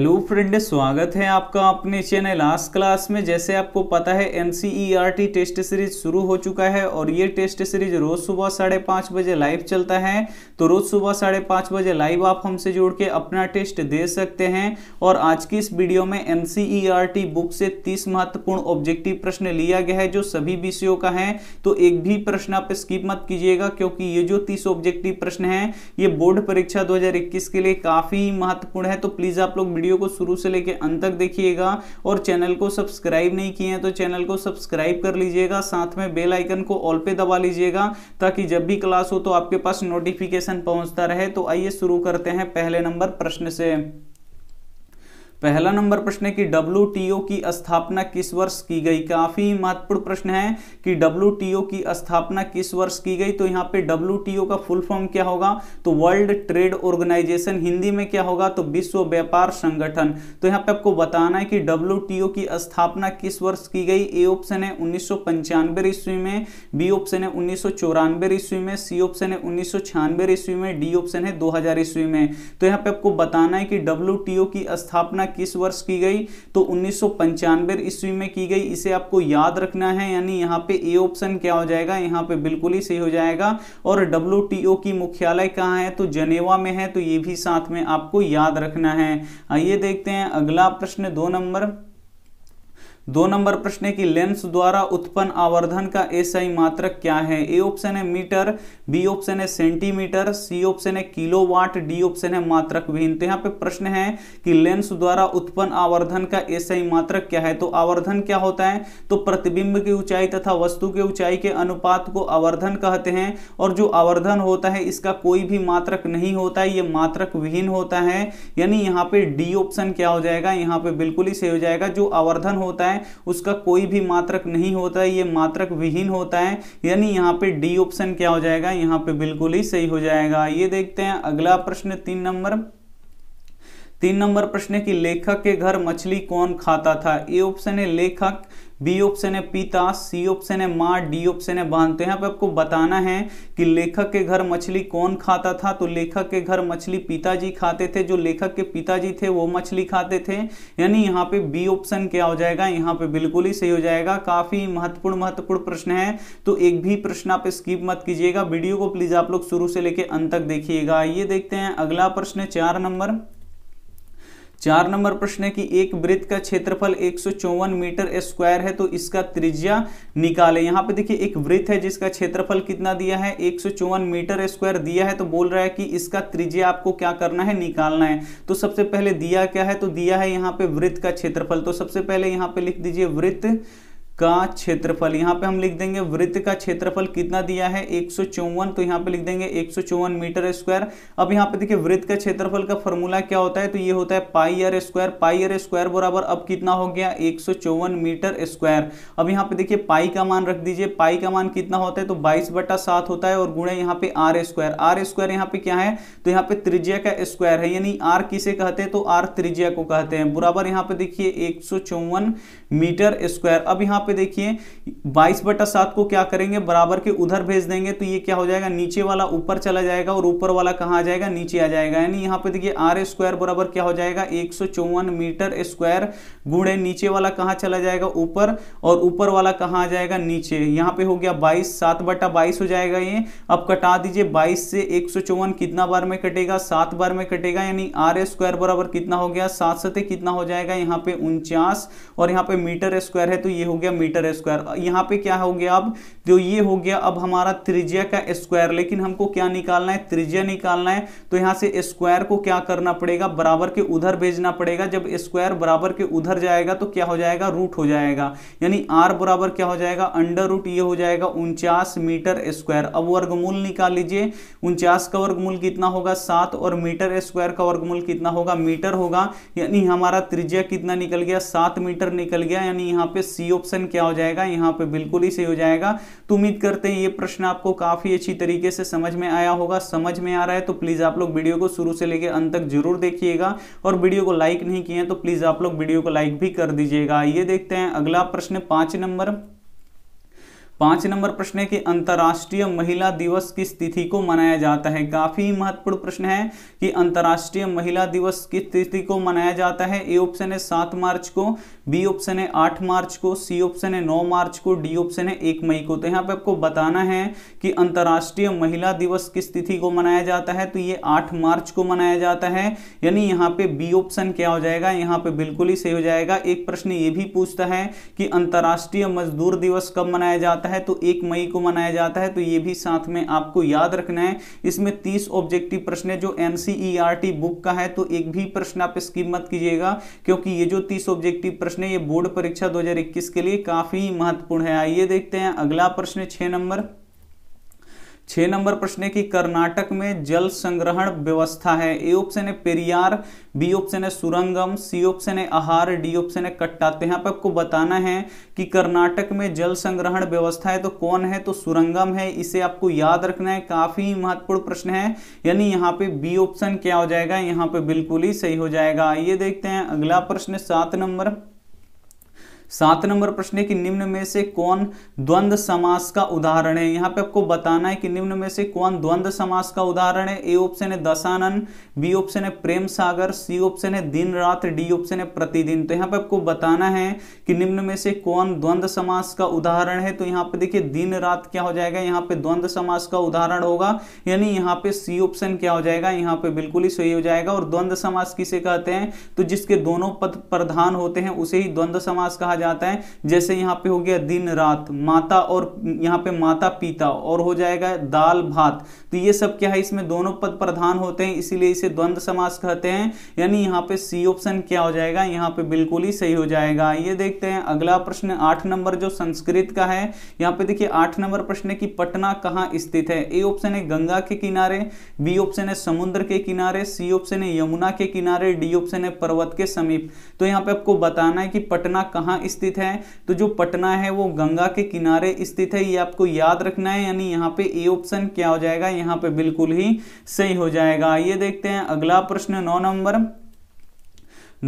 hello friend स्वागत है आपका अपने चैनल लास्ट क्लास में जैसे आपको पता है एन टेस्ट सीरीज शुरू हो चुका है और ये टेस्ट सीरीज रोज सुबह साढ़े पाँच बजे लाइव चलता है तो रोज सुबह साढ़े पाँच बजे लाइव आप हमसे जुड़ के अपना टेस्ट दे सकते हैं और आज की इस वीडियो में एन बुक e से तीस महत्वपूर्ण ऑब्जेक्टिव प्रश्न लिया गया है जो सभी विषयों का है तो एक भी प्रश्न आप स्कीप मत कीजिएगा क्योंकि ये जो तीस ऑब्जेक्टिव प्रश्न है ये बोर्ड परीक्षा दो के लिए काफ़ी महत्वपूर्ण है तो प्लीज़ आप लोग वीडियो को शुरू से लेकर अंत तक देखिएगा और चैनल को सब्सक्राइब नहीं किए हैं तो चैनल को सब्सक्राइब कर लीजिएगा साथ में बेल आइकन को ऑल पे दबा लीजिएगा ताकि जब भी क्लास हो तो आपके पास नोटिफिकेशन पहुंचता रहे तो आइए शुरू करते हैं पहले नंबर प्रश्न से पहला नंबर प्रश्न है कि डब्ल्यू की स्थापना किस वर्ष की गई काफी महत्वपूर्ण प्रश्न है कि डब्ल्यू की स्थापना किस वर्ष की गई तो यहाँ पे डब्ल्यू का फुल फॉर्म क्या होगा तो वर्ल्ड ट्रेड ऑर्गेनाइजेशन हिंदी में क्या होगा तो विश्व व्यापार संगठन तो यहाँ पे आपको बताना है कि डब्ल्यू की स्थापना किस वर्ष की गई ए ऑप्शन है उन्नीस ईस्वी में बी ऑप्शन है उन्नीस ईस्वी में सी ऑप्शन है उन्नीस ईस्वी में डी ऑप्शन है दो ईस्वी में तो यहाँ पे आपको बताना है कि डब्ल्यू की स्थापना किस वर्ष की गई तो उन्नीस ईस्वी में की गई इसे आपको याद रखना है यानी यहाँ पे ए ऑप्शन क्या हो जाएगा यहाँ पे बिल्कुल ही सही हो जाएगा और डब्ल्यू की मुख्यालय कहाँ है तो जनेवा में है तो ये भी साथ में आपको याद रखना है आइए देखते हैं अगला प्रश्न दो नंबर दो नंबर प्रश्न है कि लेंस द्वारा उत्पन्न आवर्धन का एसआई मात्रक क्या है ए ऑप्शन है मीटर बी ऑप्शन है सेंटीमीटर सी ऑप्शन है किलोवाट डी ऑप्शन है मात्रक विहीन तो यहाँ पे प्रश्न है कि लेंस द्वारा उत्पन्न आवर्धन का एसआई मात्रक क्या है तो आवर्धन क्या होता है तो प्रतिबिंब की ऊंचाई तथा वस्तु की ऊंचाई के अनुपात को आवर्धन कहते हैं और जो आवर्धन होता है इसका कोई भी मात्रक नहीं होता है ये मात्रक विहीन होता है यानी यहाँ पे डी ऑप्शन क्या हो जाएगा यहाँ पे बिल्कुल ही सही हो जाएगा जो आवर्धन होता है है उसका कोई भी मात्रक नहीं होता है ये मात्रक विहीन होता है यानी यहाँ पे डी ऑप्शन क्या हो जाएगा यहाँ पे बिल्कुल ही सही हो जाएगा ये देखते हैं अगला प्रश्न तीन नंबर तीन नंबर प्रश्न है कि लेखक के घर मछली कौन खाता था ए ऑप्शन है लेखक बी ऑप्शन है पीता सी ऑप्शन है माँ डी ऑप्शन है बांध तो यहाँ पे आपको बताना है कि लेखक के घर मछली कौन खाता था तो लेखक के घर मछली पिताजी खाते थे जो लेखक के पिताजी थे वो मछली खाते थे यानी यहाँ पे बी ऑप्शन क्या हो जाएगा यहाँ पे बिल्कुल ही सही हो जाएगा काफी महत्वपूर्ण महत्वपूर्ण प्रश्न है तो एक भी प्रश्न आप स्कीप मत कीजिएगा वीडियो को प्लीज आप लोग शुरू से लेके अंत तक देखिएगा ये देखते हैं अगला प्रश्न चार नंबर चार नंबर प्रश्न है कि एक वृत्त का क्षेत्रफल एक मीटर स्क्वायर है तो इसका त्रिज्या निकाले यहाँ पे देखिए एक वृत्त है जिसका क्षेत्रफल कितना दिया है एक मीटर स्क्वायर दिया है तो बोल रहा है कि इसका त्रिज्या आपको क्या करना है निकालना है तो सबसे पहले दिया क्या है तो दिया है यहाँ पे वृत्त का क्षेत्रफल तो सबसे पहले यहाँ पे लिख दीजिए वृत्त का क्षेत्रफल यहाँ पे हम लिख देंगे वृत्त का क्षेत्रफल कितना दिया है एक तो यहाँ पे लिख देंगे एक मीटर स्क्वायर अब यहाँ पे देखिए वृत्त का क्षेत्रफल का फॉर्मूला क्या होता है तो ये होता है pi R square pi R square बराबर अब कितना हो गया एक मीटर स्क्वायर अब यहाँ पे देखिए पाई का मान रख दीजिए पाई का मान कितना होता है तो बाईस बटा सात होता है और गुणे यहाँ पे आर स्क्वायर आर स्क्वायर यहाँ पे क्या है तो यहाँ पे त्रिजिया का स्क्वायर है यानी आर किसे कहते हैं तो आर त्रिजिया को कहते हैं बराबर यहाँ पे देखिए एक मीटर स्क्वायर अब यहाँ पे देखिए 22 बटा सात को क्या करेंगे बराबर के उधर भेज देंगे तो ये क्या हो जाएगा नीचे वाला ऊपर चला जाएगा और ऊपर वाला कहां आ जाएगा नीचे आ जाएगा यानी यहां पे देखिए आर स्क्वायर बराबर क्या हो जाएगा एक मीटर स्क्वायर गुड़े नीचे वाला कहां चला जाएगा ऊपर और ऊपर वाला कहां आ जाएगा नीचे यहाँ पे हो गया बाईस सात बटा बाईस हो जाएगा ये अब कटा दीजिए बाईस से एक कितना बार में कटेगा सात बार में कटेगा यानी आर स्क्वायर बराबर कितना हो गया सात सतह कितना हो जाएगा यहाँ पे उनचास और यहाँ पे मीटर स्क्वायर है तो ये हो गया मीटर स्क्वायर यहाँ पे क्या हो गया अब जो तो ये हो गया अब हमारा त्रिज्या का स्क्वायर लेकिन हमको क्या निकालना है त्रिज्या निकालना है तो यहाँ से स्क्वायर को क्या करना पड़ेगा बराबर के उधर भेजना पड़ेगा जब स्क्वायर बराबर के उधर जाएगा तो क्या हो जाएगा रूट हो जाएगा यानी आर बराबर क्या हो जाएगा अंडर रूट ये हो जाएगा उनचास मीटर स्क्वायर अब वर्गमूल निकाल लीजिए उनचास का वर्गमूल कितना होगा सात और मीटर स्क्वायर का वर्गमूल कितना होगा मीटर होगा यानी हमारा त्रिज्या कितना निकल गया सात मीटर निकल गया गया यानी यहाँ पे सी ऑप्शन क्या हो जाएगा यहाँ पे बिल्कुल ही सही हो जाएगा तो उम्मीद करते हैं ये प्रश्न आपको काफी अच्छी तरीके से समझ में आया होगा समझ में आ रहा है तो प्लीज आप लोग वीडियो को शुरू से लेकर अंत तक जरूर देखिएगा और वीडियो को लाइक नहीं किए तो प्लीज आप लोग वीडियो को लाइक भी कर दीजिएगा ये देखते हैं अगला प्रश्न पांच नंबर पांच नंबर प्रश्न है कि अंतर्राष्ट्रीय महिला दिवस किस तिथि को मनाया जाता है काफी महत्वपूर्ण प्रश्न है कि अंतर्राष्ट्रीय महिला दिवस किस तिथि को मनाया जाता है ए ऑप्शन है सात मार्च को बी ऑप्शन है आठ मार्च को सी ऑप्शन है नौ मार्च को डी ऑप्शन है एक मई को तो यहाँ पे आपको बताना है कि अंतर्राष्ट्रीय महिला दिवस किस तिथि को मनाया जाता है तो ये आठ मार्च को मनाया जाता है यानी यहाँ पे बी ऑप्शन क्या हो जाएगा यहाँ पे बिल्कुल ही सही हो जाएगा एक प्रश्न ये भी पूछता है कि अंतर्राष्ट्रीय मजदूर दिवस कब मनाया जाता है है तो एक मई को मनाया जाता है तो ये भी साथ में आपको याद रखना है इसमें तीस ऑब्जेक्टिव प्रश्न है जो एनसीईआरटी बुक e का है तो एक भी प्रश्न आप स्कीम मत कीजिएगा क्योंकि ये जो तीस ऑब्जेक्टिव प्रश्न है ये बोर्ड परीक्षा दो के लिए काफी महत्वपूर्ण है आइए देखते हैं अगला प्रश्न छह नंबर छह नंबर प्रश्न है कि कर्नाटक में जल संग्रहण व्यवस्था है ए ऑप्शन है पेरियार बी ऑप्शन है सुरंगम सी ऑप्शन है आहार डी ऑप्शन है तो यहाँ पर आपको बताना है कि कर्नाटक में जल संग्रहण व्यवस्था है तो कौन है तो सुरंगम है इसे आपको याद रखना है काफी महत्वपूर्ण प्रश्न है यानी यहाँ पे बी ऑप्शन क्या हो जाएगा यहाँ पे बिल्कुल ही सही हो जाएगा ये देखते हैं अगला प्रश्न सात नंबर सात नंबर प्रश्न है कि निम्न में से कौन द्वंद समास का उदाहरण है यहाँ पे आपको बताना है कि निम्न में से कौन द्वंद्व समास का उदाहरण है ए ऑप्शन है दशानन बी ऑप्शन है प्रेम सागर सी ऑप्शन है दिन रात डी ऑप्शन है प्रतिदिन तो यहाँ पे आपको बताना है कि निम्न में से कौन द्वंद समास का उदाहरण है तो यहाँ पे देखिए दिन रात क्या हो जाएगा यहाँ पे द्वंद समास का उदाहरण होगा यानी यहाँ पे सी ऑप्शन क्या हो जाएगा यहाँ पे बिल्कुल ही सही हो जाएगा और द्वंद्व समास किसे कहते हैं तो जिसके दोनों पद प्रधान होते हैं उसे ही द्वंद्व समास कहा जाता है जैसे यहाँ पे हो गया दिन रात माता और यहाँ पे माता पिता और हो जाएगा दाल भात तो ये सब क्या है इसमें दोनों पद प्रधान होते हैं इसीलिए इसे द्वंद्व समास कहते हैं यानी यहाँ पे सी ऑप्शन क्या हो जाएगा यहाँ पे बिल्कुल ही सही हो जाएगा ये देखते हैं अगला प्रश्न आठ नंबर जो संस्कृत का है यहाँ पे देखिए आठ नंबर प्रश्न है कि पटना कहाँ स्थित है ए ऑप्शन है गंगा के किनारे बी ऑप्शन है समुद्र के किनारे सी ऑप्शन है यमुना के किनारे डी ऑप्शन है पर्वत के समीप तो यहाँ पे आपको बताना है कि पटना कहाँ स्थित है तो जो पटना है वो गंगा के किनारे स्थित है ये आपको याद रखना है यानी यहाँ पे ए ऑप्शन क्या हो जाएगा यहाँ पे बिल्कुल ही सही हो जाएगा ये देखते हैं अगला प्रश्न नौ नंबर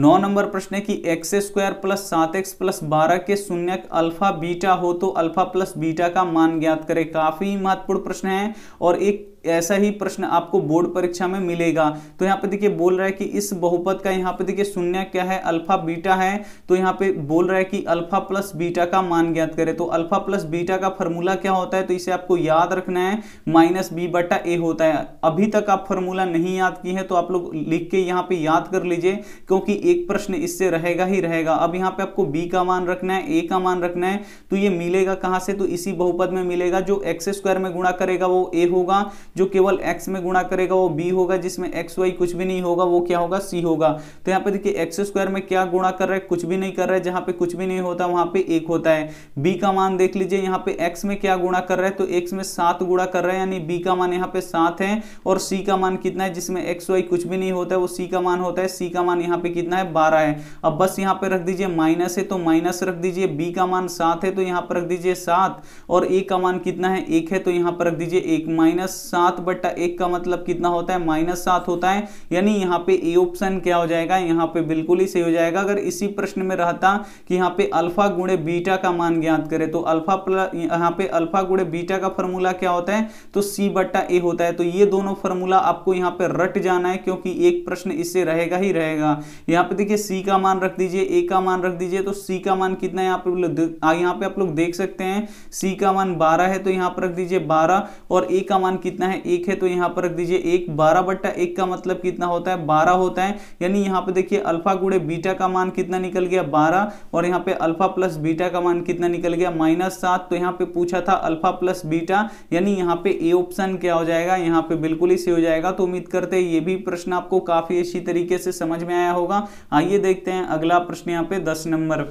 नौ नंबर प्रश्न है कि एक्स स्क्वायर प्लस सात एक्स प्लस बारह के शून्य अल्फा बीटा हो तो अल्फा प्लस बीटा का मान ज्ञात करें काफी महत्वपूर्ण प्रश्न है और एक ऐसा ही प्रश्न आपको बोर्ड परीक्षा में मिलेगा तो यहाँ पे देखिए बोल रहा है कि इस बहुपद का यहाँ पे देखिए शून्य क्या है अल्फा बीटा है तो यहाँ पे बोल रहा है कि अल्फा प्लस बीटा का मान ज्ञात करें तो अल्फा प्लस बीटा का फॉर्मूला क्या होता है तो इसे आपको याद रखना है माइनस बी बटा ए होता है अभी तक आप फॉर्मूला नहीं याद की है तो आप लोग लिख के यहाँ पे याद कर लीजिए क्योंकि एक प्रश्न इससे रहेगा ही रहेगा अब यहाँ पे आपको बी का मान रखना है ए का मान रखना है तो ये मिलेगा कहाँ से तो इसी बहुपद में मिलेगा जो एक्स स्क्वायर में गुणा करेगा वो ए होगा जो केवल एक्स में गुणा करेगा वो बी होगा जिसमें एक्स वाई कुछ भी नहीं होगा वो क्या होगा सी होगा तो यहाँ पे देखिए एक्स स्क्वायर में क्या गुणा कर रहा है कुछ भी नहीं कर रहा है जहां पे कुछ भी नहीं होता वहां पे एक होता है बी का मान देख लीजिए यहाँ पे x में क्या गुणा कर रहा है तो x में सात गुणा कर रहा है यानी b का मान यहाँ पे सात है और सी का मान कितना है जिसमें एक्स वाई कुछ भी नहीं होता है वो सी का मान होता है सी का मान यहाँ पे कितना है बारह है अब बस यहाँ पे रख दीजिए माइनस है तो माइनस रख दीजिए बी का मान सात है तो यहाँ पर रख दीजिए सात और ए का मान कितना है एक है तो यहाँ पर रख दीजिए एक माइनस सात सात बट्टा एक का मतलब कितना होता है माइनस सात होता है यानी यहाँ पे ए ऑप्शन क्या हो जाएगा यहाँ पे बिल्कुल ही सही हो जाएगा अगर इसी प्रश्न में रहता कि यहाँ पे अल्फा गुणे बीटा का मान ज्ञात करे तो अल्फा प्लस यहाँ पे अल्फा गुणे बीटा का फॉर्मूला क्या होता है तो सी बट्टा ए होता है तो ये दोनों फॉर्मूला आपको यहाँ पे रट जाना है क्योंकि एक प्रश्न इससे रहेगा ही रहेगा यहाँ पे देखिए सी का मान रख दीजिए ए का मान रख दीजिए तो सी का मान कितना यहाँ पे यहाँ पे आप लोग देख सकते हैं सी का मान बारह है तो यहाँ पर रख दीजिए बारह और ए का मान कितना है एक है तो यहां पर रख दीजिए एक बारह बट्टा एक का मतलब कितना होता है बारह होता है यानी यहां पे देखिए अल्फा गुड़े बीटा का मान कितना निकल गया बारह और यहां पे अल्फा प्लस बीटा का मान कितना निकल गया माइनस सात तो यहां पे पूछा था अल्फा प्लस बीटा यानी यहां पे ए ऑप्शन क्या हो जाएगा यहां पे बिल्कुल ही सही हो जाएगा तो उम्मीद करते हैं ये भी प्रश्न आपको काफी अच्छी तरीके से समझ में आया होगा आइए देखते हैं अगला प्रश्न यहाँ पे दस नंबर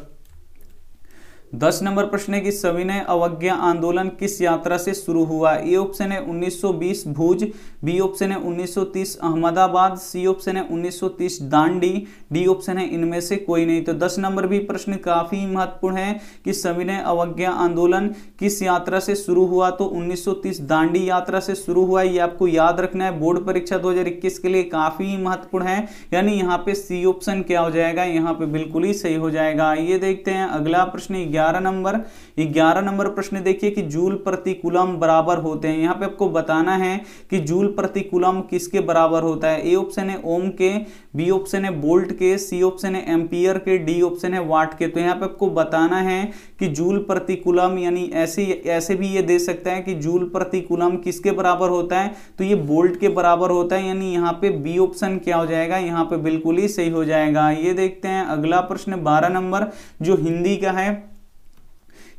दस नंबर प्रश्न है कि सविनय अवज्ञा आंदोलन किस यात्रा से शुरू हुआ ए ऑप्शन है 1920 भुज बी ऑप्शन है 1930 अहमदाबाद सी ऑप्शन है 1930 दांडी डी ऑप्शन है इनमें से कोई नहीं तो दस नंबर भी प्रश्न काफी महत्वपूर्ण है कि सविनय अवज्ञा आंदोलन किस यात्रा से शुरू हुआ तो 1930 दांडी यात्रा से शुरू हुआ ये आपको याद रखना है बोर्ड परीक्षा दो के लिए काफी महत्वपूर्ण है यानी यहाँ पे सी ऑप्शन क्या हो जाएगा यहाँ पे बिल्कुल ही सही हो जाएगा ये देखते हैं अगला प्रश्न ग्यारह नंबर ग्यारह नंबर प्रश्न देखिए कि जूल प्रति कुलम बराबर होते हैं यहाँ पे आपको बताना है कि जूल प्रति कुलम किसके बराबर होता है ए ऑप्शन है ओम के बी ऑप्शन है बोल्ट के सी ऑप्शन है एम्पियर के डी ऑप्शन है वाट के तो यहाँ पे आपको बताना है कि जूल प्रति कुलम यानी ऐसे ऐसे भी ये दे सकता है कि जूल प्रति कुलम किसके बराबर होता है तो ये बोल्ट के बराबर होता है यानी यहाँ पे बी ऑप्शन क्या हो जाएगा यहाँ पे बिल्कुल ही सही हो जाएगा ये देखते हैं अगला प्रश्न बारह नंबर जो हिंदी का है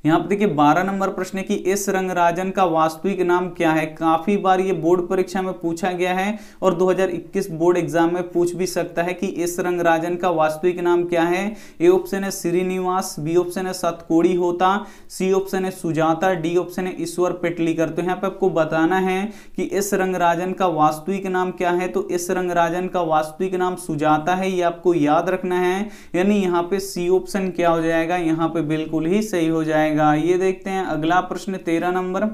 यहाँ पर देखिए बारह नंबर प्रश्न है कि इस रंगराजन का वास्तविक नाम क्या है काफी बार ये बोर्ड परीक्षा में पूछा गया है और 2021 बोर्ड एग्जाम में पूछ भी सकता है कि इस रंगराजन का वास्तविक नाम क्या है ए ऑप्शन है श्रीनिवास बी ऑप्शन है सतकोड़ी होता सी ऑप्शन है सुजाता डी ऑप्शन है ईश्वर कर तो यहाँ पे आपको बताना है कि इस रंगराजन का वास्तविक नाम क्या है तो इस रंगराजन का वास्तविक नाम सुजाता है ये आपको याद रखना है यानी यहाँ पे सी ऑप्शन क्या हो जाएगा यहाँ पे बिल्कुल ही सही हो जाएगा जाएगा ये देखते हैं अगला प्रश्न तेरह नंबर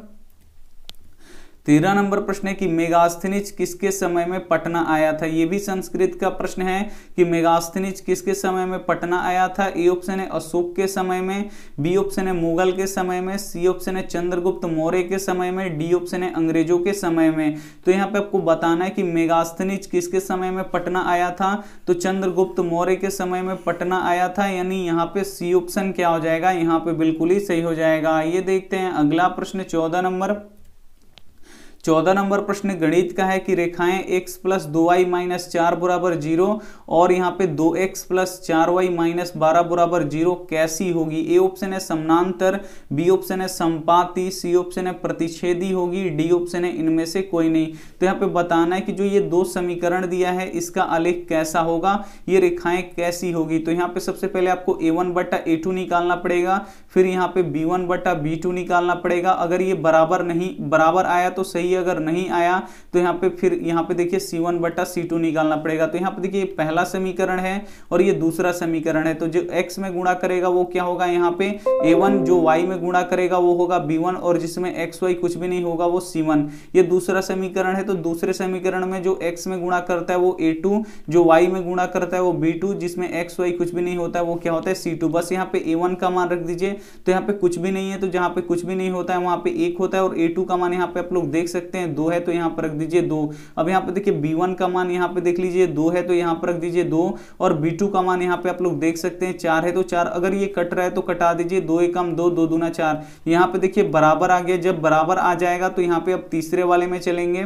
तेरह नंबर प्रश्न है कि मेगास्थनिज किसके समय में पटना आया था यह भी संस्कृत का प्रश्न है कि मेगास्थनिज किसके समय में पटना आया था ए ऑप्शन है अशोक के समय में बी ऑप्शन है मुगल के समय में सी ऑप्शन है चंद्रगुप्त मौर्य के समय में डी ऑप्शन है अंग्रेजों के समय में तो यहाँ पे आपको बताना है कि मेगास्थनिज किसके समय में पटना आया था तो चंद्रगुप्त मौर्य के समय में पटना आया था यानी यहाँ पे सी ऑप्शन क्या हो जाएगा यहाँ पे बिल्कुल ही सही हो जाएगा ये देखते हैं अगला प्रश्न चौदह नंबर चौदह नंबर प्रश्न गणित का है कि रेखाएं x प्लस दो वाई माइनस चार बराबर जीरो और यहाँ पे दो एक्स प्लस चार वाई माइनस बारह बराबर जीरो कैसी होगी ए ऑप्शन है समानांतर बी ऑप्शन है संपाति सी ऑप्शन है प्रतिच्छेदी होगी डी ऑप्शन है इनमें से कोई नहीं तो यहाँ पे बताना है कि जो ये दो समीकरण दिया है इसका आलेख कैसा होगा ये रेखाएं कैसी होगी तो यहाँ पे सबसे पहले आपको ए वन बटा ए टू निकालना पड़ेगा फिर यहाँ पे बी वन बटा बी टू निकालना पड़ेगा अगर ये बराबर नहीं बराबर आया तो सही सही अगर नहीं आया तो यहाँ पे फिर यहाँ पे देखिए सी वन बटा सी टू निकालना पड़ेगा तो यहाँ पे देखिए पहला समीकरण है और ये दूसरा समीकरण है तो जो एक्स में गुणा करेगा वो क्या होगा यहाँ पे ए वन जो वाई में गुणा करेगा वो होगा बी वन और जिसमें एक्स वाई कुछ भी नहीं होगा वो सी वन ये दूसरा समीकरण है तो दूसरे समीकरण में जो एक्स में गुणा करता है वो ए टू जो वाई में गुणा करता है वो बी टू जिसमें एक्स वाई कुछ भी नहीं होता है वो क्या होता है सी टू बस यहाँ पे ए वन का मान रख दीजिए तो यहाँ पे कुछ भी नहीं है तो जहाँ पे कुछ भी नहीं होता है वहाँ पे एक होता है और ए टू का मान यहाँ पे आप लोग देख सकते सकते हैं दो है तो यहाँ पर रख दीजिए दो अब यहाँ पर देखिए बी का मान यहाँ पे देख लीजिए दो है तो यहाँ पर रख दीजिए दो और बी का मान यहाँ पे आप लोग देख सकते हैं चार है तो चार अगर ये कट रहा है तो कटा दीजिए दो एक दो दो दूना चार यहाँ पे देखिए बराबर आ गया जब बराबर आ जाएगा तो यहाँ पे अब तीसरे वाले में चलेंगे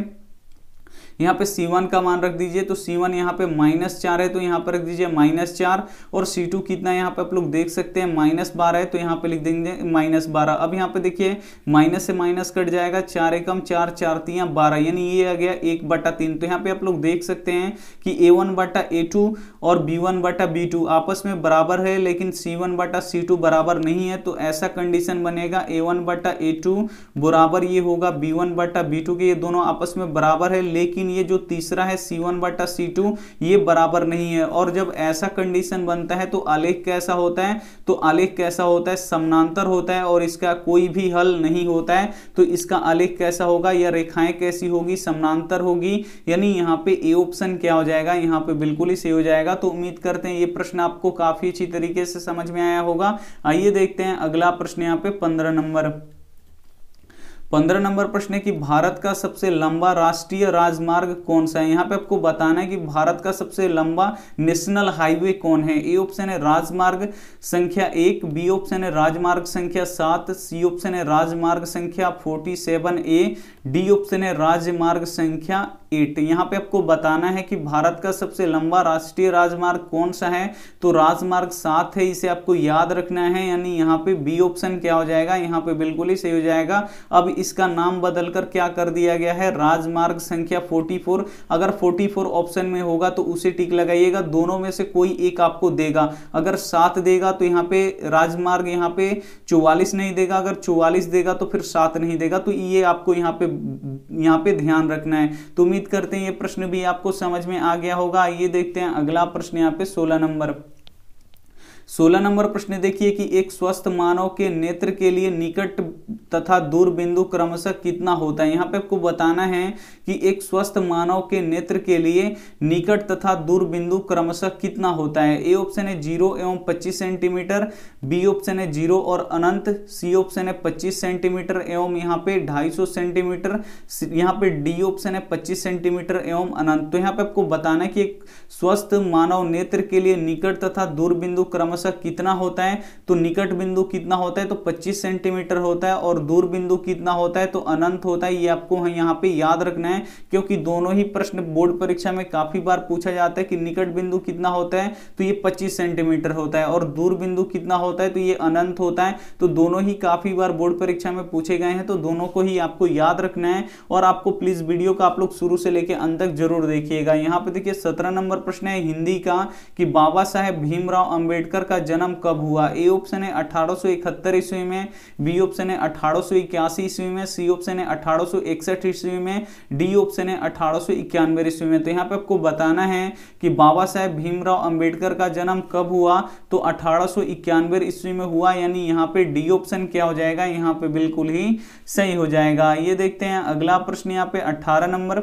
यहाँ पे C1 का मान रख दीजिए तो C1 वन यहाँ पे माइनस चार है तो यहाँ पे रख दीजिए माइनस चार और C2 कितना यहाँ पे आप लोग देख सकते हैं माइनस बारह है तो यहाँ पे लिख देंगे माइनस बारह अब यहाँ पे देखिए माइनस से माइनस कट जाएगा चार एकम चार चार तिया बारह यानी ये आ गया एक बटा तीन तो यहाँ पे आप लोग देख सकते हैं कि ए वन बटा ए टू और बी वन बटा बी टू आपस में बराबर है लेकिन सी वन बटा सी टू बराबर नहीं है तो ऐसा कंडीशन बनेगा ए वन बटा ए टू बराबर ये होगा बी वन बटा बी टू के ये दोनों आपस में बराबर है लेकिन लेकिन ये जो तीसरा है सी वन बटा सी टू ये बराबर नहीं है और जब ऐसा कंडीशन बनता है तो आलेख कैसा होता है तो आलेख कैसा होता है समानांतर होता है और इसका कोई भी हल नहीं होता है तो इसका आलेख कैसा होगा या रेखाएं कैसी होगी समानांतर होगी यानी यहाँ पे ए ऑप्शन क्या हो जाएगा यहाँ पे बिल्कुल ही सही हो जाएगा तो उम्मीद करते हैं ये प्रश्न आपको काफी अच्छी तरीके से समझ में आया होगा आइए देखते हैं अगला प्रश्न यहाँ पे पंद्रह नंबर पंद्रह नंबर प्रश्न है कि भारत का सबसे लंबा राष्ट्रीय राजमार्ग कौन सा है यहाँ पे आपको बताना है कि भारत का सबसे लंबा नेशनल हाईवे कौन है ए ऑप्शन है राजमार्ग संख्या एक बी ऑप्शन है राजमार्ग संख्या सात सी ऑप्शन है राजमार्ग संख्या forty seven A D option है राजमार्ग संख्या एट यहाँ पे आपको बताना है कि भारत का सबसे लंबा राष्ट्रीय राजमार्ग कौन सा है तो राजमार्ग सात है इसे आपको याद रखना है यानी यहाँ पे बी ऑप्शन क्या हो जाएगा यहाँ पे बिल्कुल ही सही हो जाएगा अब इसका नाम बदलकर क्या कर दिया गया है राजमार्ग संख्या 44 अगर 44 ऑप्शन में होगा तो उसे टिक लगाइएगा दोनों में से कोई एक आपको देगा अगर सात देगा तो यहाँ पे राजमार्ग यहाँ पे चौवालीस नहीं देगा अगर चौवालीस देगा तो फिर सात नहीं देगा तो ये आपको यहाँ पे यहाँ पे ध्यान रखना है तो उम्मीद उम्मीद करते हैं ये प्रश्न भी आपको समझ में आ गया होगा ये देखते हैं अगला प्रश्न यहाँ पे सोलह नंबर सोलह नंबर प्रश्न देखिए कि एक स्वस्थ मानव के नेत्र के लिए निकट तथा दूर बिंदु क्रमशः कितना होता है यहाँ पे आपको बताना है कि एक स्वस्थ मानव के नेत्र के लिए निकट तथा दूर बिंदु क्रमशः कितना होता है ए ऑप्शन है जीरो एवं पच्चीस सेंटीमीटर बी ऑप्शन है जीरो और अनंत सी ऑप्शन है पच्चीस सेंटीमीटर एवं यहाँ पे ढाई सेंटीमीटर यहाँ पे डी ऑप्शन है पच्चीस सेंटीमीटर एवं अनंत तो यहाँ पे आपको बताना है कि एक स्वस्थ मानव नेत्र के लिए निकट तथा दूर बिंदु क्रम क्रमशः कितना होता है तो निकट बिंदु कितना होता है तो 25 सेंटीमीटर होता है और दूर बिंदु कितना होता है तो अनंत होता है ये आपको यहाँ पे याद रखना है क्योंकि दोनों ही प्रश्न बोर्ड परीक्षा में काफी बार पूछा जाता है कि निकट बिंदु कितना होता है तो ये पच्चीस सेंटीमीटर होता है और दूर बिंदु कितना होता है तो ये अनंत होता है तो दोनों ही काफी बार बोर्ड परीक्षा में पूछे गए हैं तो दोनों को ही आपको याद रखना है और आपको प्लीज वीडियो का आप लोग शुरू से लेकर अंत तक जरूर देखिएगा यहाँ पे देखिए सत्रह नंबर प्रश्न है हिंदी का कि बाबा साहेब भीमराव अंबेडकर अकबर का जन्म कब हुआ ए ऑप्शन है अठारह ईस्वी में बी ऑप्शन है अठारह ईस्वी में सी ऑप्शन है अठारह ईस्वी में डी ऑप्शन है अठारह ईस्वी में तो यहाँ पे आपको बताना है कि बाबा साहेब भीमराव अंबेडकर का जन्म कब हुआ तो अठारह ईस्वी में हुआ यानी यहाँ पे डी ऑप्शन क्या हो जाएगा यहाँ पे बिल्कुल ही सही हो जाएगा ये देखते हैं अगला प्रश्न यहाँ पे अठारह नंबर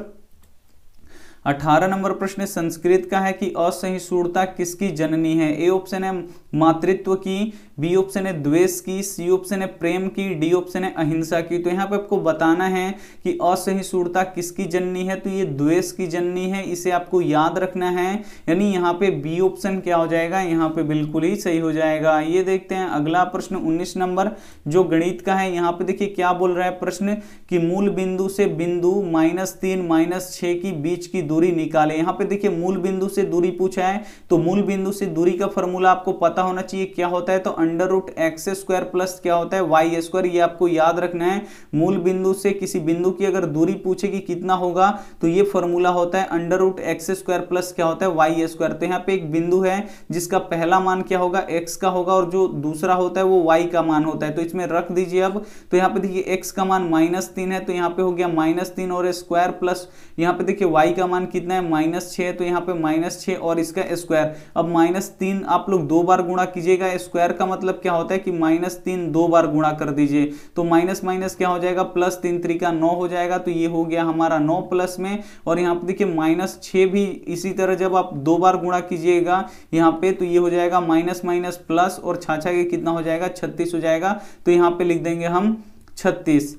अठारह नंबर प्रश्न संस्कृत का है कि असहिष्णुता किसकी जननी है ए ऑप्शन है मातृत्व की बी ऑप्शन है द्वेष की सी ऑप्शन है प्रेम की डी ऑप्शन है अहिंसा की तो यहाँ पे आपको बताना है कि असहिष्णुता किसकी जननी है तो ये द्वेष की जननी है इसे आपको याद रखना है यानी यहाँ पे बी ऑप्शन क्या हो जाएगा यहाँ पे बिल्कुल ही सही हो जाएगा ये देखते हैं अगला प्रश्न उन्नीस नंबर जो गणित का है यहाँ पे देखिए क्या बोल रहा है प्रश्न कि मूल बिंदु से बिंदु माइनस तीन माइनस छ की बीच की दूरी निकाले यहाँ पे देखिए मूल बिंदु से दूरी पूछा है तो मूल बिंदु से दूरी का फॉर्मूला आपको पता पता होना चाहिए क्या होता है तो under root X square plus क्या होता है वाई स्क्वायर ये आपको याद रखना है मूल बिंदु से किसी बिंदु की अगर दूरी पूछे कि कितना होगा तो ये फॉर्मूला होता है under root X square plus क्या होता है वाई स्क्वायर तो यहाँ पे एक बिंदु है जिसका पहला मान क्या होगा एक्स का होगा और जो दूसरा होता है वो वाई का मान होता है तो इसमें रख दीजिए अब तो यहाँ पे देखिए एक्स का मान माइनस है तो यहाँ पे हो गया माइनस और स्क्वायर प्लस यहाँ पे देखिए वाई का मान कितना है माइनस छः तो यहाँ पे माइनस और इसका स्क्वायर अब माइनस तीन आप लोग दो बार गुणा कीजिएगा स्क्वायर का मतलब क्या होता है कि माइनस तीन दो बार गुणा कर दीजिए तो माइनस माइनस क्या हो जाएगा प्लस तीन त्रिका नौ हो जाएगा तो ये हो गया हमारा नौ प्लस में और यहाँ पे देखिए माइनस छः भी इसी तरह जब आप दो बार गुणा कीजिएगा यहाँ पे तो ये हो जाएगा माइनस माइनस प्लस और छाछा के कितना हो जाएगा छत्तीस हो जाएगा तो यहाँ पे लिख देंगे हम छत्तीस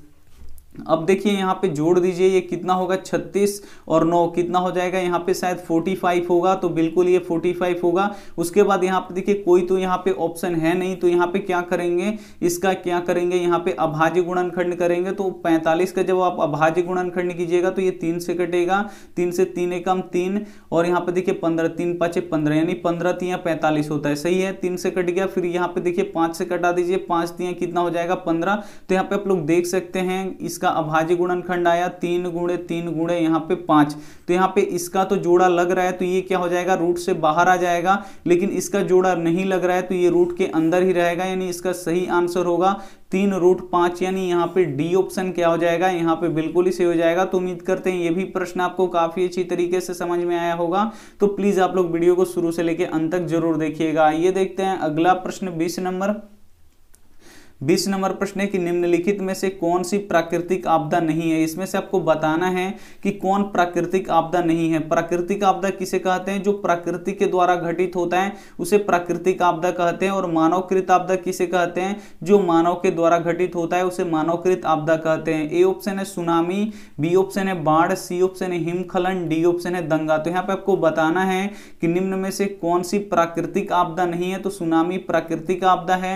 अब देखिए यहाँ पे जोड़ दीजिए ये कितना होगा 36 और 9 कितना हो जाएगा यहाँ पे शायद 45 होगा तो बिल्कुल ये 45 होगा उसके बाद यहाँ पे देखिए कोई तो यहाँ पे ऑप्शन है नहीं तो यहाँ पे क्या करेंगे इसका क्या करेंगे यहाँ पे अभाज्य गुणनखंड करेंगे तो 45 का जब आप अभाज्य गुणनखंड कीजिएगा तो ये तीन से कटेगा तीन से तीन एकम तीन और यहाँ पे देखिए पंद्रह तीन पाँच पंद्रह यानी पंद्रह तिया पैंतालीस होता है सही है तीन से कट गया फिर यहाँ पे देखिए पाँच से कटा दीजिए पाँच तिया कितना हो जाएगा पंद्रह तो यहाँ पे आप लोग देख सकते हैं इसका इसका अभाज्य गुणनखंड आया तीन गुणे तीन गुणे यहाँ पे पांच तो यहाँ पे इसका तो जोड़ा लग रहा है तो ये क्या हो जाएगा रूट से बाहर आ जाएगा लेकिन इसका जोड़ा नहीं लग रहा है तो ये रूट के अंदर ही रहेगा यानी इसका सही आंसर होगा तीन रूट पांच यानी यहाँ पे डी ऑप्शन क्या हो जाएगा यहाँ पे बिल्कुल ही सही हो जाएगा तो उम्मीद करते हैं ये भी प्रश्न आपको काफ़ी अच्छी तरीके से समझ में आया होगा तो प्लीज़ आप लोग वीडियो को शुरू से लेकर अंत तक जरूर देखिएगा ये देखते हैं अगला प्रश्न बीस नंबर बीस नंबर प्रश्न है कि निम्नलिखित में से कौन सी प्राकृतिक आपदा नहीं है इसमें से आपको बताना है कि कौन प्राकृतिक आपदा नहीं है प्राकृतिक आपदा किसे कहते हैं जो प्रकृति के द्वारा घटित होता है उसे प्राकृतिक आपदा कहते हैं और मानवकृत आपदा किसे कहते हैं जो मानव के द्वारा घटित होता है उसे मानवकृत आपदा कहते हैं ए ऑप्शन है सुनामी बी ऑप्शन है बाढ़ सी ऑप्शन है हिमखलन डी ऑप्शन है दंगा तो यहाँ पे आपको बताना है कि निम्न में से कौन सी प्राकृतिक आपदा नहीं है तो सुनामी प्राकृतिक आपदा है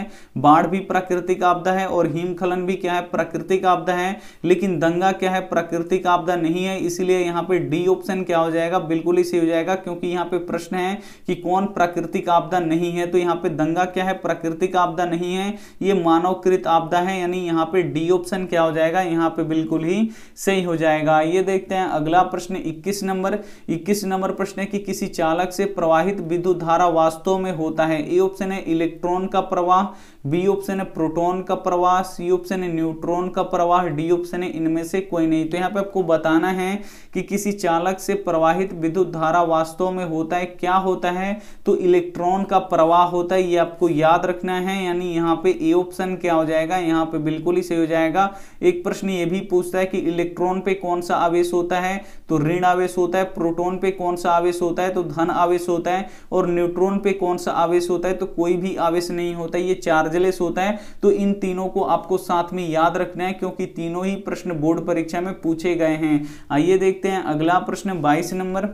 बाढ़ भी प्राकृतिक प्राकृतिक आपदा है और हिमखलन भी क्या है प्राकृतिक आपदा है लेकिन दंगा क्या है प्राकृतिक आपदा नहीं है इसीलिए यहाँ पे डी ऑप्शन क्या हो जाएगा बिल्कुल ही सही हो जाएगा क्योंकि यहाँ पे प्रश्न है कि कौन प्राकृतिक आपदा नहीं है तो यहाँ पे दंगा क्या है प्राकृतिक आपदा नहीं है ये मानवकृत आपदा है यानी यहाँ पे डी ऑप्शन क्या हो जाएगा यहाँ पे बिल्कुल ही सही हो जाएगा ये देखते हैं अगला प्रश्न इक्कीस नंबर इक्कीस नंबर प्रश्न है कि किसी चालक से प्रवाहित विद्युत धारा वास्तव में होता है ए ऑप्शन है इलेक्ट्रॉन का प्रवाह बी ऑप्शन है प्रोटॉन का प्रवाह सी ऑप्शन है न्यूट्रॉन का प्रवाह डी ऑप्शन है इनमें से कोई नहीं तो यहाँ पे आपको बताना है कि किसी चालक से प्रवाहित विद्युत धारा वास्तव में होता है क्या होता है तो इलेक्ट्रॉन का प्रवाह होता है ये आपको याद रखना है यानी यहाँ पे ए ऑप्शन क्या हो जाएगा यहाँ पे बिल्कुल ही सही हो जाएगा एक प्रश्न ये भी पूछता है कि इलेक्ट्रॉन पे कौन सा आवेश होता है तो ऋण आवेश होता है प्रोटोन पे कौन सा आवेश होता है तो धन आवेश होता है और न्यूट्रॉन पे कौन सा आवेश होता है तो कोई भी आवेश नहीं होता ये चार्ज कार्यालय होता है तो इन तीनों को आपको साथ में याद रखना है क्योंकि तीनों ही प्रश्न बोर्ड परीक्षा में पूछे गए हैं आइए देखते हैं अगला प्रश्न बाईस नंबर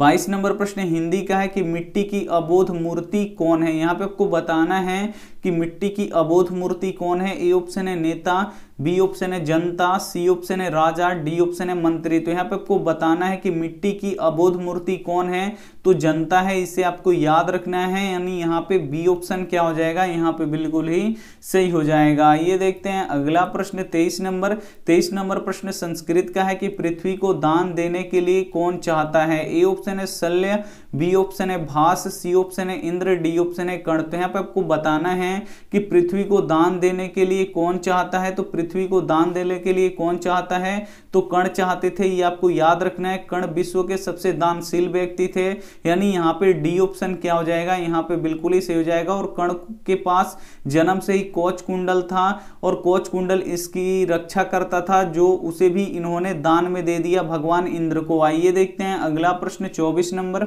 बाईस नंबर प्रश्न हिंदी का है कि मिट्टी की अबोध मूर्ति कौन है यहाँ पे आपको बताना है कि मिट्टी की अबोध मूर्ति कौन है ए ऑप्शन है नेता बी ऑप्शन है जनता सी ऑप्शन है राजा डी ऑप्शन है मंत्री तो यहाँ पे आपको बताना है कि मिट्टी की अबोध मूर्ति कौन है तो जनता है इसे आपको याद रखना है यानी यहाँ पे बी ऑप्शन क्या हो जाएगा यहाँ पे बिल्कुल ही सही हो जाएगा ये देखते हैं अगला प्रश्न तेईस नंबर तेईस नंबर प्रश्न संस्कृत का है कि पृथ्वी को दान देने के लिए कौन चाहता है ए ऑप्शन है शल्य बी ऑप्शन है भास सी ऑप्शन है इंद्र डी ऑप्शन है कर्ण तो यहाँ पे आपको बताना है कि पृथ्वी को दान देने के लिए कौन चाहता है तो पृथ्वी पृथ्वी को दान देने के लिए कौन चाहता है तो कर्ण चाहते थे ये आपको याद रखना है कर्ण विश्व के सबसे दानशील व्यक्ति थे यानी यहाँ पे डी ऑप्शन क्या हो जाएगा यहाँ पे बिल्कुल ही सही हो जाएगा और कर्ण के पास जन्म से ही कोच कुंडल था और कोच कुंडल इसकी रक्षा करता था जो उसे भी इन्होंने दान में दे दिया भगवान इंद्र को आइए देखते हैं अगला प्रश्न चौबीस नंबर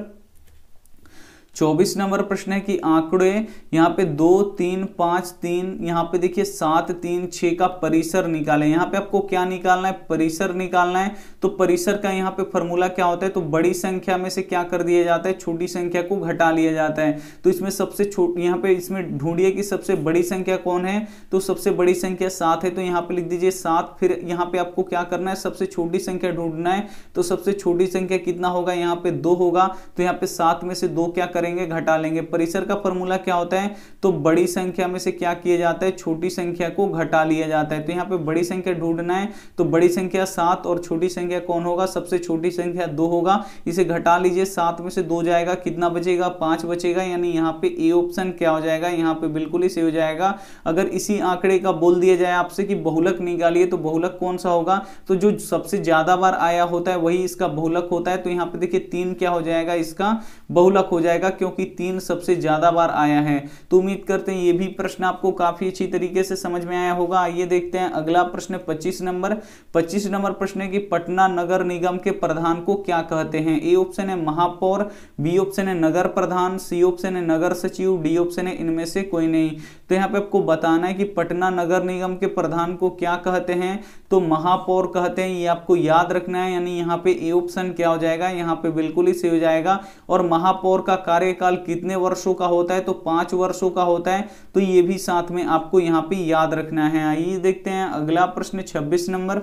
चौबीस नंबर प्रश्न है कि आंकड़े यहाँ पे दो तीन पांच तीन यहाँ पे देखिए सात तीन छ का परिसर निकालें यहाँ पे आपको क्या निकालना है परिसर निकालना है तो परिसर का यहाँ पे फॉर्मूला क्या होता है तो बड़ी संख्या में से क्या कर दिया जाता है छोटी संख्या को घटा लिया जाता है तो इसमें सबसे छोट यहाँ पे इसमें ढूंढिए कि सबसे बड़ी संख्या कौन है तो सबसे बड़ी संख्या सात है तो यहाँ पे लिख दीजिए सात फिर यहाँ पे आपको क्या करना है सबसे छोटी संख्या ढूंढना है तो सबसे छोटी संख्या कितना होगा यहाँ पे दो होगा तो यहाँ पे सात में से दो क्या कर करेंगे घटा लेंगे परिसर का फॉर्मूला क्या होता है तो बड़ी संख्या में से क्या किया जाता है छोटी संख्या को घटा लिया जाता है तो यहाँ पे बड़ी संख्या ढूंढना है तो बड़ी संख्या सात और छोटी संख्या कौन होगा सबसे छोटी संख्या दो होगा इसे घटा लीजिए सात में से दो जाएगा कितना बचेगा पांच बचेगा यानी यहाँ पे ए ऑप्शन क्या हो जाएगा यहाँ पे बिल्कुल ही सही हो जाएगा अगर इसी आंकड़े का बोल दिया जाए आपसे कि बहुलक निकालिए तो बहुलक कौन सा होगा तो जो सबसे ज्यादा बार आया होता है वही इसका बहुलक होता है तो यहाँ पे देखिए तीन क्या हो जाएगा इसका बहुलक हो जाएगा क्योंकि तीन सबसे ज्यादा बार आया है तो उम्मीद करते हैं ये भी प्रश्न आपको काफी अच्छी तरीके से समझ में आया होगा आइए देखते हैं अगला प्रश्न पच्चीस नंबर पच्चीस नंबर प्रश्न है कि पटना नगर निगम के प्रधान को क्या कहते हैं ए ऑप्शन है महापौर बी ऑप्शन है नगर प्रधान सी ऑप्शन है नगर सचिव डी ऑप्शन है इनमें से कोई नहीं तो यहाँ पे आपको बताना है कि पटना नगर निगम के प्रधान को क्या कहते हैं तो महापौर कहते हैं ये आपको याद रखना है यानी यहाँ पे ए ऑप्शन क्या हो जाएगा यहाँ पे बिल्कुल ही सही हो जाएगा और महापौर का कार्यकाल कितने वर्षों का होता है तो पांच वर्षों का होता है तो ये भी साथ में आपको यहाँ पे याद रखना है आइए देखते हैं अगला प्रश्न छब्बीस नंबर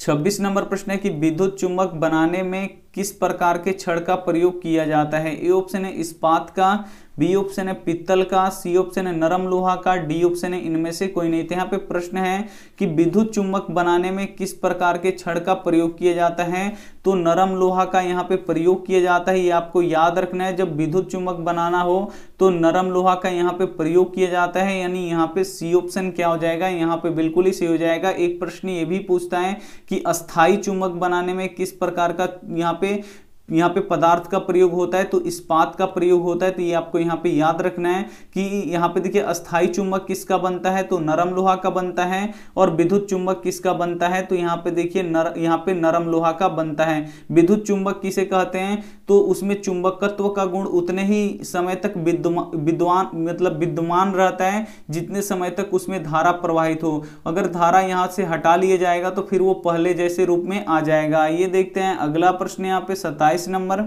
छब्बीस नंबर प्रश्न है कि विद्युत चुंबक बनाने में किस प्रकार के छड़ का प्रयोग किया जाता है ए ऑप्शन है इस्पात का बी ऑप्शन है पित्तल का सी ऑप्शन है नरम लोहा का डी ऑप्शन है इनमें से कोई नहीं था तो यहाँ पे प्रश्न है कि विद्युत चुंबक बनाने में किस प्रकार के छड़ का प्रयोग किया जाता है तो नरम लोहा का यहाँ पे प्रयोग किया जाता है ये आपको याद रखना है जब विद्युत चुंबक बनाना हो तो नरम लोहा का यहाँ पे प्रयोग किया जाता है यानी यहाँ पे सी ऑप्शन क्या हो जाएगा यहाँ पे बिल्कुल ही सही हो जाएगा एक प्रश्न ये भी पूछता है कि अस्थायी चुंबक बनाने में किस प्रकार का यहाँ पे golpe यहाँ पे पदार्थ का प्रयोग होता है तो इस्पात का प्रयोग होता है तो ये आपको यहाँ पे याद रखना है कि यहाँ पे देखिए अस्थाई चुंबक किसका बनता है तो नरम लोहा का बनता है और विद्युत चुंबक किसका बनता है तो यहाँ पे देखिए नर यहाँ पे नरम लोहा का बनता है विद्युत चुंबक किसे कहते हैं तो उसमें चुंबकत्व का गुण उतने ही समय तक विद्वान मतलब विद्यमान रहता है जितने समय तक उसमें धारा प्रवाहित हो अगर धारा यहाँ से हटा लिया जाएगा तो फिर वो पहले जैसे रूप में आ जाएगा ये देखते हैं अगला प्रश्न यहाँ पे सताई सताइस नंबर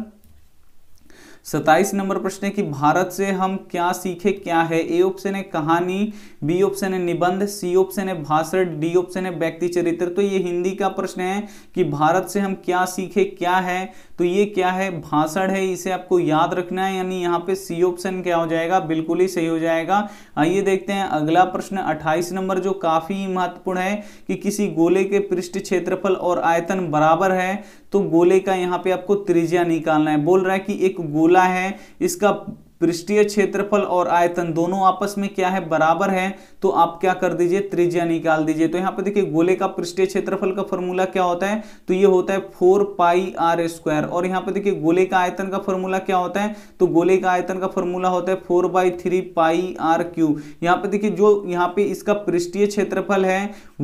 सताइस नंबर प्रश्न है कि भारत से हम क्या सीखे क्या है ए ऑप्शन है कहानी बी ऑप्शन है निबंध सी ऑप्शन है भाषण डी ऑप्शन है व्यक्ति चरित्र तो ये हिंदी का प्रश्न है कि भारत से हम क्या सीखे क्या है तो ये क्या है भाषण है इसे आपको याद रखना है यानी यहाँ पे सी ऑप्शन क्या हो जाएगा बिल्कुल ही सही हो जाएगा आइए देखते हैं अगला प्रश्न अट्ठाईस नंबर जो काफी महत्वपूर्ण है कि किसी गोले के पृष्ठ क्षेत्रफल और आयतन बराबर है तो गोले का यहाँ पे आपको त्रिज्या निकालना है बोल रहा है कि एक गोला है इसका पृष्ठीय क्षेत्रफल और आयतन दोनों आपस में क्या है बराबर है तो आप क्या कर दीजिए त्रिज्या निकाल दीजिए तो यहाँ पे देखिए गोले का पृष्ठीय क्षेत्रफल का फॉर्मूला क्या होता है तो ये होता है फोर पाई आर स्क्वायर और यहाँ पे देखिए गोले का आयतन का फॉर्मूला क्या होता है तो गोले का आयतन का फॉर्मूला होता है four by three pi R cube यहाँ पे देखिए जो यहाँ पे इसका पृष्ठीय क्षेत्रफल है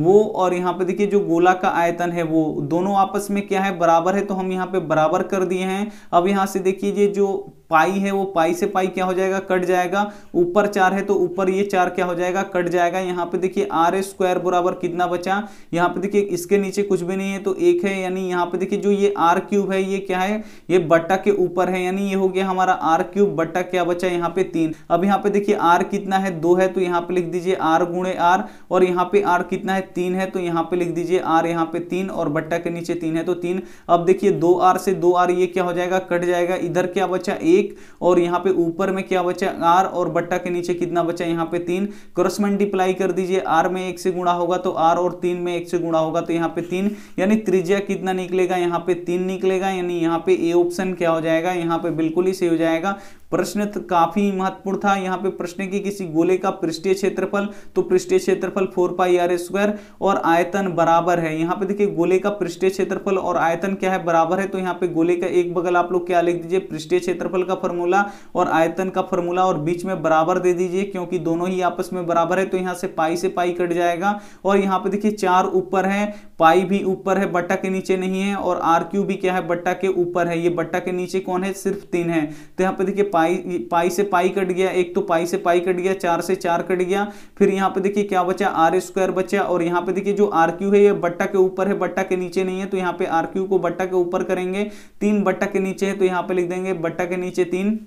वो और यहाँ पे देखिए जो गोला का आयतन है वो दोनों आपस में क्या है बराबर है तो हम यहाँ पे बराबर कर दिए हैं अब यहाँ से देखिए जो पाई है वो पाई से पाई क्या हो जाएगा कट जाएगा ऊपर चार है तो ऊपर ये चार क्या हो जाएगा कट जाएगा यहाँ पे देखिए आर स्क्वायर बराबर कितना बचा यहाँ पे देखिए इसके नीचे कुछ भी नहीं है तो एक है यानी यहाँ पे देखिए जो ये आर क्यूब है ये क्या है ये बट्टा के ऊपर है यानी ये हो गया हमारा आर क्यूब बट्टा क्या बचा यहाँ पे तीन अब यहाँ पे देखिए आर कितना है दो है तो यहाँ पे लिख दीजिए आर गुणे आर और यहाँ पे आर कितना है तीन है तो यहाँ पे लिख दीजिए आर यहाँ पे तीन और बट्टा के नीचे तीन है तो तीन अब देखिए दो आर से दो आर ये क्या हो जाएगा कट जाएगा इधर क्या बचा एक एक और यहाँ पे ऊपर में क्या बचा आर और बट्टा के नीचे कितना बचा यहाँ पे तीन क्रॉस मल्टीप्लाई कर दीजिए आर में एक से गुणा होगा तो आर और तीन में एक से गुणा होगा तो यहाँ पे तीन यानी त्रिज्या कितना निकलेगा यहाँ पे तीन निकलेगा यानी यहाँ पे ए ऑप्शन क्या हो जाएगा यहाँ पे बिल्कुल ही सही हो जाएगा प्रश्न तो काफी महत्वपूर्ण था यहाँ पे प्रश्न की किसी गोले का पृष्ठीय क्षेत्रफल तो पृष्ठीय क्षेत्रफल फोर पाई आर स्क्वायर और आयतन बराबर है यहाँ पे देखिए गोले का पृष्ठीय क्षेत्रफल और आयतन क्या है बराबर है तो यहाँ पे गोले का एक बगल आप लोग क्या लिख दीजिए पृष्ठीय क्षेत्रफल का फॉर्मूला और आयतन का फॉर्मूला और बीच में बराबर दे दीजिए क्योंकि दोनों ही आपस में बराबर है तो यहाँ से पाई से पाई कट जाएगा और यहाँ पे देखिए चार ऊपर है पाई भी ऊपर है बट्टा के नीचे नहीं है और आर भी क्या है बट्टा के ऊपर है ये बट्टा के नीचे कौन है सिर्फ तीन है तो यहाँ पे देखिए पाई पाई से पाई कट गया एक तो पाई से पाई कट गया चार से चार कट गया फिर यहाँ पे देखिए क्या बचा आर स्क्वायर बचा और यहाँ पे देखिए जो आर क्यू है ये बट्टा के ऊपर है बट्टा के नीचे नहीं है तो यहाँ पे आर क्यू को बट्टा के ऊपर करेंगे तीन बट्टा के नीचे है तो यहाँ पे लिख देंगे बट्टा के नीचे तीन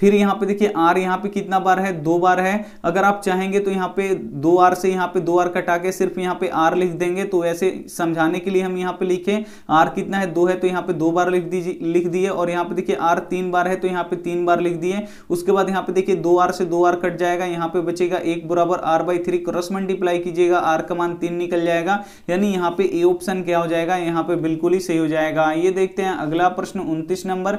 फिर यहाँ पे देखिए आर यहाँ पे कितना बार है दो बार है अगर आप चाहेंगे तो यहाँ पे दो आर से यहाँ पे दो आर कटा के सिर्फ यहाँ पे आर लिख देंगे तो ऐसे समझाने के लिए हम यहाँ पे लिखे आर कितना है दो है तो यहाँ पे दो बार लिख दीजिए लिख दिए और यहाँ पे देखिए आर तीन बार है तो यहाँ पे तीन बार लिख दिए उसके बाद यहाँ पे देखिए दो आर से दो आर कट जाएगा यहाँ पे बचेगा एक बराबर R by three cross multiply कीजिएगा आर का मान तीन निकल जाएगा यानी यहाँ पे ए ऑप्शन क्या हो जाएगा यहाँ पे बिल्कुल ही सही हो जाएगा ये देखते हैं अगला प्रश्न उन्तीस नंबर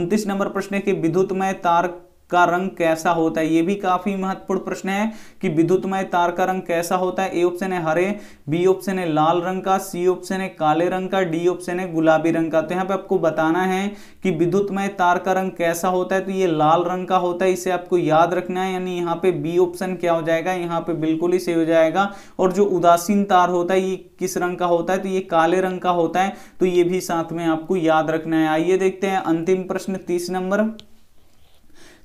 उन्तीस नंबर प्रश्न के विद्युतमय तार तार का रंग कैसा होता है ये भी काफी महत्वपूर्ण प्रश्न है कि विद्युतमय तार का रंग कैसा होता है ए ऑप्शन है हरे बी ऑप्शन है लाल रंग का सी ऑप्शन है काले रंग का डी ऑप्शन है गुलाबी रंग का तो यहाँ पे आपको बताना है कि विद्युतमय तार का रंग कैसा होता है तो ये लाल रंग का होता है इसे आपको याद रखना है यानी यहाँ पे बी ऑप्शन क्या हो जाएगा यहाँ पे बिल्कुल ही सही हो जाएगा और जो उदासीन तार होता है ये किस रंग का होता है तो ये काले रंग का होता है तो ये भी साथ में आपको याद रखना है आइए देखते हैं अंतिम प्रश्न तीस नंबर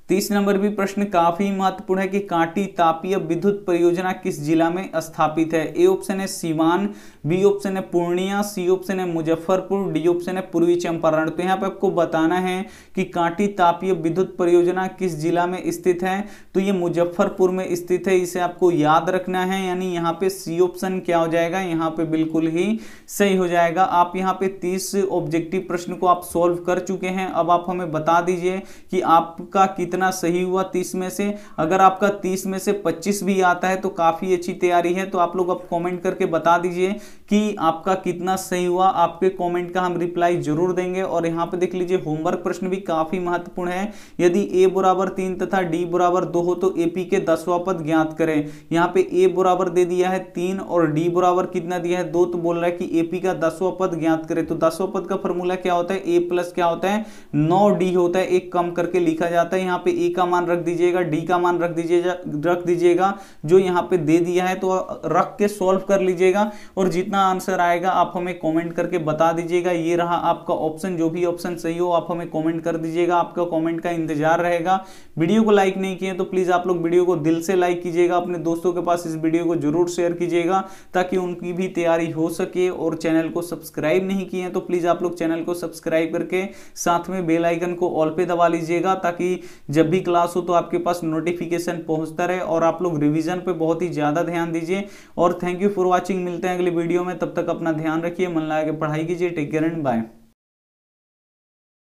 तीस नंबर भी प्रश्न काफी महत्वपूर्ण है कि कांटी तापीय विद्युत परियोजना किस जिला में स्थापित है ए ऑप्शन है सीवान बी ऑप्शन है पूर्णिया सी ऑप्शन है मुजफ्फरपुर डी ऑप्शन है पूर्वी चंपारण तो यहाँ पे आपको बताना है कि कांटी तापीय विद्युत परियोजना किस जिला में स्थित है तो ये मुजफ्फरपुर में स्थित है इसे आपको याद रखना है यानी यहाँ पे सी ऑप्शन क्या हो जाएगा यहाँ पे बिल्कुल ही सही हो जाएगा आप यहाँ पे तीस ऑब्जेक्टिव प्रश्न को आप सोल्व कर चुके हैं अब आप हमें बता दीजिए कि आपका कितना सही हुआ तीस में से अगर आपका तीस में से पच्चीस भी आता है तो काफ़ी अच्छी तैयारी है तो आप लोग अब कॉमेंट करके बता दीजिए कि आपका कितना सही हुआ आपके कमेंट का हम रिप्लाई जरूर देंगे और यहाँ पे देख लीजिए होमवर्क प्रश्न भी काफी महत्वपूर्ण है यदि ए बराबर तीन तथा डी बराबर दो हो तो एपी के दसवा पद ज्ञात करें यहाँ पे ए बराबर दे दिया है तीन और डी बराबर कितना दिया है दो तो बोल रहा है कि एपी का दसवा पद ज्ञात करे तो दसवा पद का फॉर्मूला क्या होता है ए प्लस क्या होता है नौ डी होता है एक कम करके लिखा जाता है यहाँ पे ए का मान रख दीजिएगा डी का मान रख दीजिएगा रख दीजिएगा जो यहाँ पे दे दिया है तो रख के सॉल्व कर लीजिएगा और जितना कितना आंसर आएगा आप हमें कमेंट करके बता दीजिएगा ये रहा आपका ऑप्शन जो भी ऑप्शन सही हो आप हमें कमेंट कर दीजिएगा आपका कमेंट का इंतजार रहेगा वीडियो को लाइक नहीं किए तो प्लीज़ आप लोग वीडियो को दिल से लाइक कीजिएगा अपने दोस्तों के पास इस वीडियो को जरूर शेयर कीजिएगा ताकि उनकी भी तैयारी हो सके और चैनल को सब्सक्राइब नहीं किए तो प्लीज़ आप लोग चैनल को सब्सक्राइब करके साथ में बेलाइकन को ऑल पे दबा लीजिएगा ताकि जब भी क्लास हो तो आपके पास नोटिफिकेशन पहुंचता रहे और आप लोग रिविजन पर बहुत ही ज़्यादा ध्यान दीजिए और थैंक यू फॉर वॉचिंग मिलते हैं अगले वीडियो में में तब तक अपना ध्यान रखिए मन लगा के पढ़ाई कीजिए टेक केयर एंड बाय